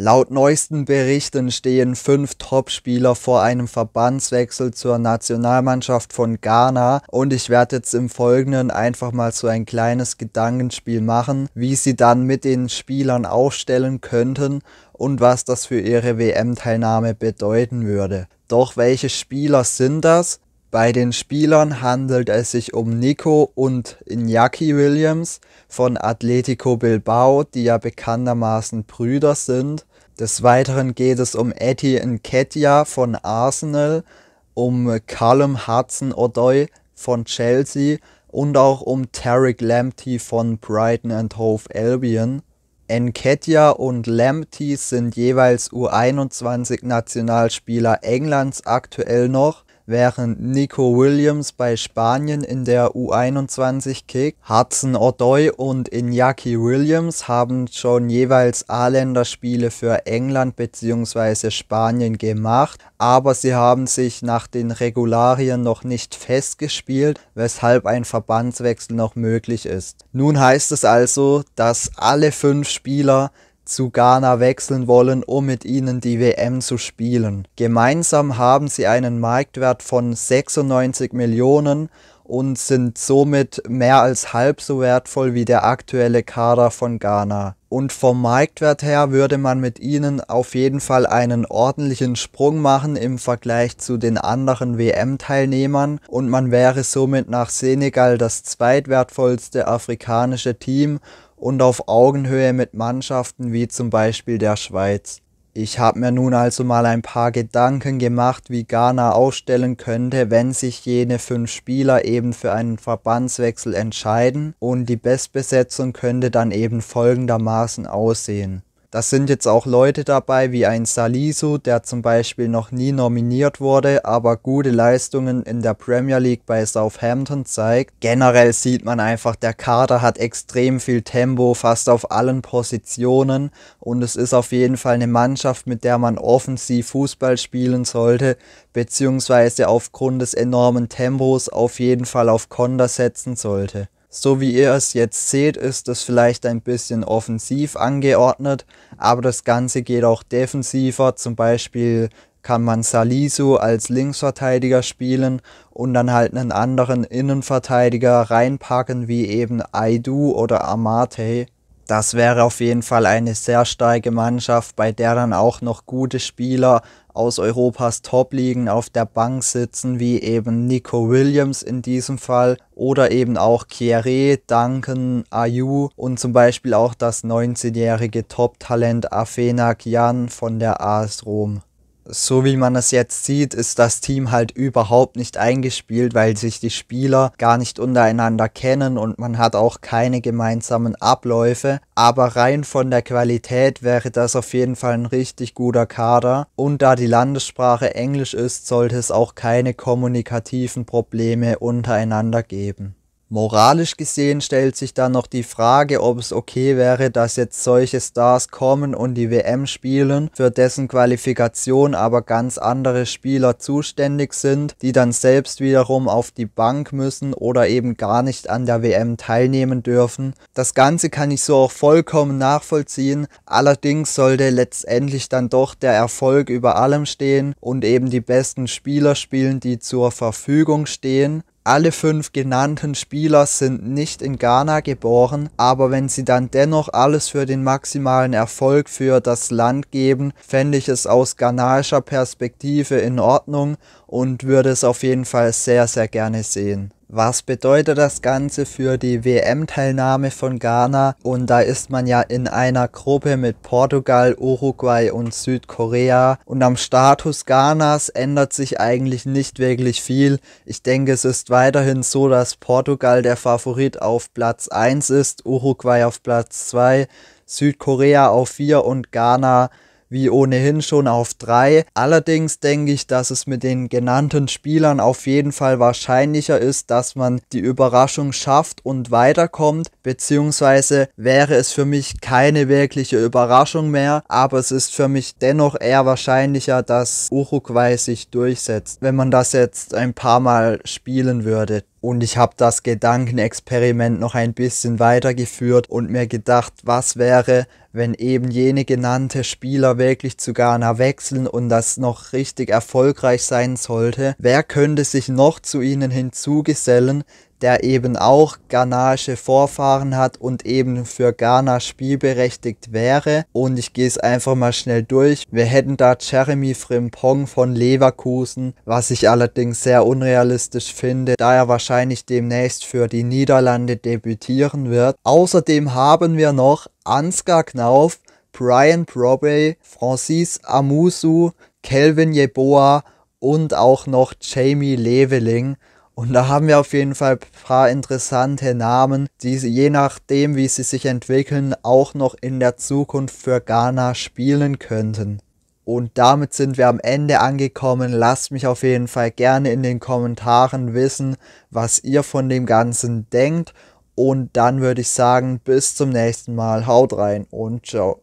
Laut neuesten Berichten stehen fünf Topspieler vor einem Verbandswechsel zur Nationalmannschaft von Ghana und ich werde jetzt im Folgenden einfach mal so ein kleines Gedankenspiel machen, wie sie dann mit den Spielern aufstellen könnten und was das für ihre WM-Teilnahme bedeuten würde. Doch welche Spieler sind das? Bei den Spielern handelt es sich um Nico und Iñaki Williams von Atletico Bilbao, die ja bekanntermaßen Brüder sind. Des Weiteren geht es um Eddie Nketiah von Arsenal, um Callum hudson O'Doy von Chelsea und auch um Tarek Lamptey von Brighton and Hove Albion. Enketia und Lamptey sind jeweils U21-Nationalspieler Englands aktuell noch während Nico Williams bei Spanien in der U21 kickt. Hudson O'Doy und Iñaki Williams haben schon jeweils A-Länderspiele für England bzw. Spanien gemacht, aber sie haben sich nach den Regularien noch nicht festgespielt, weshalb ein Verbandswechsel noch möglich ist. Nun heißt es also, dass alle fünf Spieler zu Ghana wechseln wollen, um mit ihnen die WM zu spielen. Gemeinsam haben sie einen Marktwert von 96 Millionen und sind somit mehr als halb so wertvoll wie der aktuelle Kader von Ghana. Und vom Marktwert her würde man mit ihnen auf jeden Fall einen ordentlichen Sprung machen im Vergleich zu den anderen WM-Teilnehmern und man wäre somit nach Senegal das zweitwertvollste afrikanische Team und auf Augenhöhe mit Mannschaften wie zum Beispiel der Schweiz. Ich habe mir nun also mal ein paar Gedanken gemacht, wie Ghana aufstellen könnte, wenn sich jene fünf Spieler eben für einen Verbandswechsel entscheiden und die Bestbesetzung könnte dann eben folgendermaßen aussehen. Das sind jetzt auch Leute dabei wie ein Salisu, der zum Beispiel noch nie nominiert wurde, aber gute Leistungen in der Premier League bei Southampton zeigt. Generell sieht man einfach, der Kader hat extrem viel Tempo, fast auf allen Positionen und es ist auf jeden Fall eine Mannschaft, mit der man offensiv Fußball spielen sollte, beziehungsweise aufgrund des enormen Tempos auf jeden Fall auf Konter setzen sollte. So wie ihr es jetzt seht, ist das vielleicht ein bisschen offensiv angeordnet, aber das Ganze geht auch defensiver. Zum Beispiel kann man Salisu als Linksverteidiger spielen und dann halt einen anderen Innenverteidiger reinpacken, wie eben Aidu oder Amate. Das wäre auf jeden Fall eine sehr starke Mannschaft, bei der dann auch noch gute Spieler aus Europas Top-Ligen auf der Bank sitzen, wie eben Nico Williams in diesem Fall oder eben auch Kieré, Duncan, Ayu und zum Beispiel auch das 19-jährige Top-Talent Afena Kian von der AS Rom so wie man es jetzt sieht, ist das Team halt überhaupt nicht eingespielt, weil sich die Spieler gar nicht untereinander kennen und man hat auch keine gemeinsamen Abläufe. Aber rein von der Qualität wäre das auf jeden Fall ein richtig guter Kader. Und da die Landessprache Englisch ist, sollte es auch keine kommunikativen Probleme untereinander geben. Moralisch gesehen stellt sich dann noch die Frage, ob es okay wäre, dass jetzt solche Stars kommen und die WM spielen, für dessen Qualifikation aber ganz andere Spieler zuständig sind, die dann selbst wiederum auf die Bank müssen oder eben gar nicht an der WM teilnehmen dürfen. Das Ganze kann ich so auch vollkommen nachvollziehen, allerdings sollte letztendlich dann doch der Erfolg über allem stehen und eben die besten Spieler spielen, die zur Verfügung stehen. Alle fünf genannten Spieler sind nicht in Ghana geboren, aber wenn sie dann dennoch alles für den maximalen Erfolg für das Land geben, fände ich es aus ghanaischer Perspektive in Ordnung und würde es auf jeden Fall sehr, sehr gerne sehen. Was bedeutet das Ganze für die WM-Teilnahme von Ghana? Und da ist man ja in einer Gruppe mit Portugal, Uruguay und Südkorea. Und am Status Ghanas ändert sich eigentlich nicht wirklich viel. Ich denke, es ist weiterhin so, dass Portugal der Favorit auf Platz 1 ist, Uruguay auf Platz 2, Südkorea auf 4 und Ghana wie ohnehin schon auf drei. Allerdings denke ich, dass es mit den genannten Spielern auf jeden Fall wahrscheinlicher ist, dass man die Überraschung schafft und weiterkommt, beziehungsweise wäre es für mich keine wirkliche Überraschung mehr, aber es ist für mich dennoch eher wahrscheinlicher, dass Uruguay sich durchsetzt, wenn man das jetzt ein paar Mal spielen würde. Und ich habe das Gedankenexperiment noch ein bisschen weitergeführt und mir gedacht, was wäre, wenn eben jene genannte Spieler wirklich zu Ghana wechseln und das noch richtig erfolgreich sein sollte, wer könnte sich noch zu ihnen hinzugesellen, der eben auch ghanaische Vorfahren hat und eben für Ghana spielberechtigt wäre. Und ich gehe es einfach mal schnell durch. Wir hätten da Jeremy Frimpong von Leverkusen, was ich allerdings sehr unrealistisch finde, da er wahrscheinlich demnächst für die Niederlande debütieren wird. Außerdem haben wir noch Ansgar Knauf, Brian Probey, Francis Amusu, Kelvin Yeboah und auch noch Jamie Leveling. Und da haben wir auf jeden Fall ein paar interessante Namen, die je nachdem, wie sie sich entwickeln, auch noch in der Zukunft für Ghana spielen könnten. Und damit sind wir am Ende angekommen. Lasst mich auf jeden Fall gerne in den Kommentaren wissen, was ihr von dem Ganzen denkt. Und dann würde ich sagen, bis zum nächsten Mal. Haut rein und ciao.